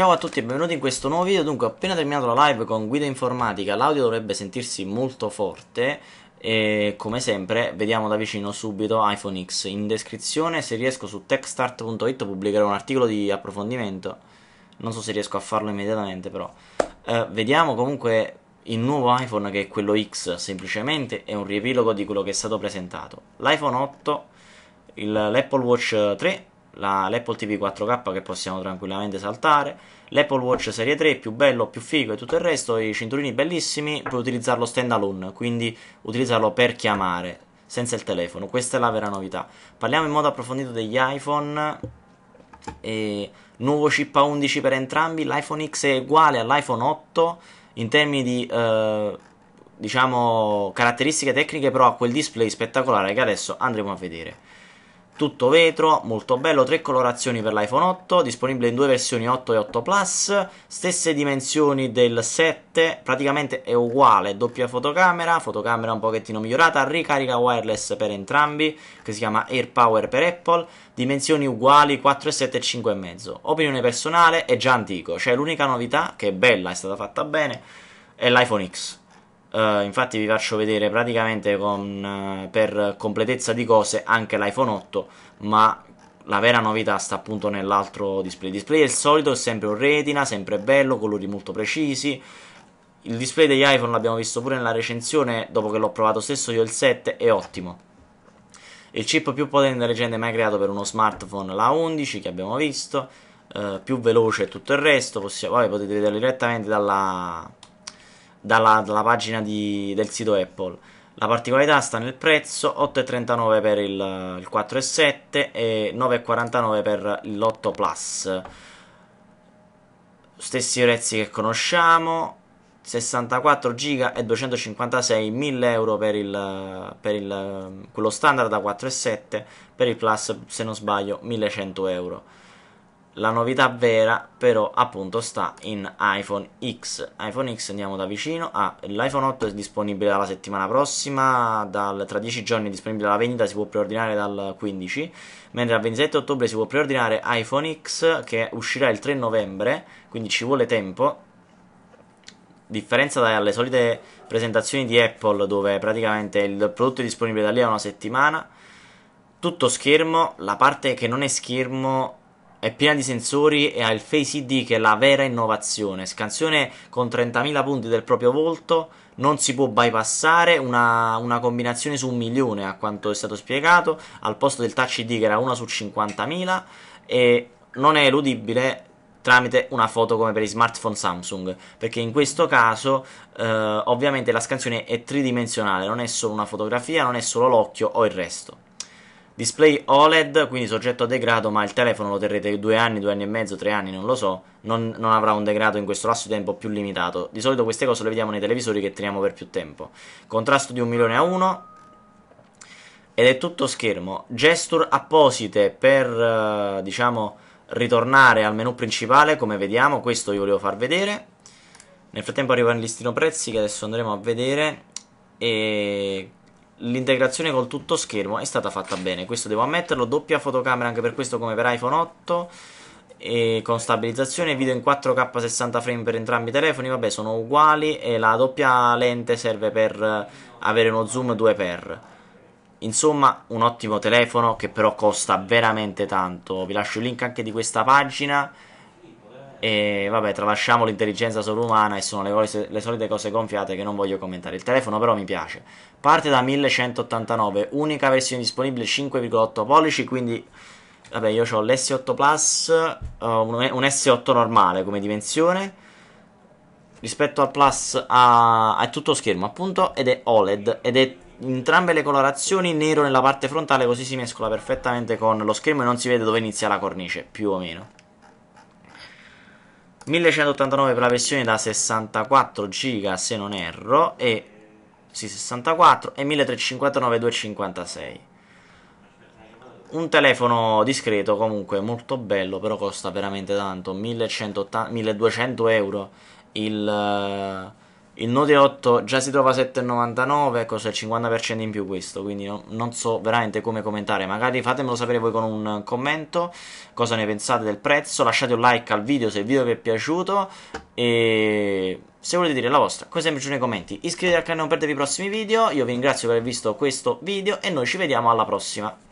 Ciao a tutti e benvenuti in questo nuovo video, dunque ho appena terminato la live con guida informatica, l'audio dovrebbe sentirsi molto forte e come sempre vediamo da vicino subito iPhone X, in descrizione se riesco su techstart.it pubblicherò un articolo di approfondimento, non so se riesco a farlo immediatamente però, eh, vediamo comunque il nuovo iPhone che è quello X semplicemente è un riepilogo di quello che è stato presentato, l'iPhone 8, l'Apple Watch 3 la, l'Apple TV 4K che possiamo tranquillamente saltare, l'Apple Watch Serie 3 più bello, più figo e tutto il resto, i cinturini bellissimi, puoi utilizzarlo stand alone, quindi utilizzarlo per chiamare senza il telefono, questa è la vera novità. Parliamo in modo approfondito degli iPhone e nuovo chip A11 per entrambi, l'iPhone X è uguale all'iPhone 8 in termini di eh, diciamo caratteristiche tecniche, però ha quel display spettacolare che adesso andremo a vedere tutto vetro, molto bello, tre colorazioni per l'iPhone 8, disponibile in due versioni 8 e 8 Plus, stesse dimensioni del 7, praticamente è uguale, doppia fotocamera, fotocamera un pochettino migliorata, ricarica wireless per entrambi, che si chiama AirPower per Apple, dimensioni uguali 4,7 e 5,5. Opinione personale, è già antico, cioè l'unica novità che è bella, è stata fatta bene, è l'iPhone X. Uh, infatti vi faccio vedere praticamente con, uh, per completezza di cose anche l'iPhone 8 ma la vera novità sta appunto nell'altro display il display è il solito, è sempre un retina, sempre bello, colori molto precisi il display degli iPhone l'abbiamo visto pure nella recensione dopo che l'ho provato stesso io il 7 è ottimo il chip più potente della gente mai creato per uno smartphone la 11 che abbiamo visto uh, più veloce e tutto il resto possiamo, vabbè, potete vederlo direttamente dalla, dalla, dalla pagina di, del sito Apple. La particolarità sta nel prezzo, 8,39 per il, il 4,7 e 9,49 per l'8 Plus. Stessi prezzi che conosciamo, 64 giga e 256 1000 euro per, il, per il, quello standard da 4,7 per il plus se non sbaglio 1100 euro la novità vera però appunto sta in iPhone X. iPhone X andiamo da vicino. Ah, l'iPhone 8 è disponibile dalla settimana prossima, dal, tra 10 giorni è disponibile alla vendita, si può preordinare dal 15, mentre dal 27 ottobre si può preordinare iPhone X che uscirà il 3 novembre, quindi ci vuole tempo. Differenza dalle solite presentazioni di Apple dove praticamente il prodotto è disponibile da lì a una settimana. Tutto schermo, la parte che non è schermo è piena di sensori e ha il Face ID che è la vera innovazione. Scansione con 30.000 punti del proprio volto, non si può bypassare, una, una, combinazione su un milione a quanto è stato spiegato, al posto del Touch ID che era una su 50.000 e non è eludibile tramite una foto come per i smartphone Samsung, perché in questo caso eh, ovviamente la scansione è tridimensionale, non è solo una fotografia, non è solo l'occhio o il resto. Display OLED, quindi soggetto a degrado, ma il telefono lo terrete due anni, due anni e mezzo, tre anni, non lo so, non, non, avrà un degrado in questo lasso di tempo più limitato. Di solito queste cose le vediamo nei televisori che teniamo per più tempo. Contrasto di 1 milione a 1. Ed è tutto schermo. Gesture apposite per, eh, diciamo, ritornare al menu principale, come vediamo, questo io volevo far vedere. Nel frattempo arriva il listino prezzi che adesso andremo a vedere e l'integrazione col tutto schermo è stata fatta bene, questo devo ammetterlo, doppia fotocamera anche per questo come per iPhone 8 e con stabilizzazione, video in 4K 60 frame per entrambi i telefoni, vabbè, sono uguali e la doppia lente serve per avere uno zoom 2x. Insomma, un ottimo telefono che però costa veramente tanto. Vi lascio il link anche di questa pagina e vabbè, tralasciamo l'intelligenza sovrumana e sono le, le, solite cose gonfiate che non voglio commentare. Il telefono però mi piace. Parte da 1189, unica versione disponibile 5,8 pollici, quindi vabbè, io ho l'S8 Plus, uh, un, un, S8 normale come dimensione. Rispetto al Plus ha tutto schermo, appunto, ed è OLED ed è entrambe le colorazioni nero nella parte frontale così si mescola perfettamente con lo schermo e non si vede dove inizia la cornice, più o meno. 1189 per la versione da 64 giga se non erro e sì, 64 e 1359 256 un telefono discreto comunque molto bello però costa veramente tanto 1180, 1200 euro il eh, il Note 8 già si trova a 7,99, ecco c'è il 50% in più questo, quindi no, non so veramente come commentare, magari fatemelo sapere voi con un commento, cosa ne pensate del prezzo, lasciate un like al video se il video vi è piaciuto e se volete dire la vostra, come sempre giù nei commenti, iscrivetevi al canale per non perdervi i prossimi video, io vi ringrazio per aver visto questo video e noi ci vediamo alla prossima.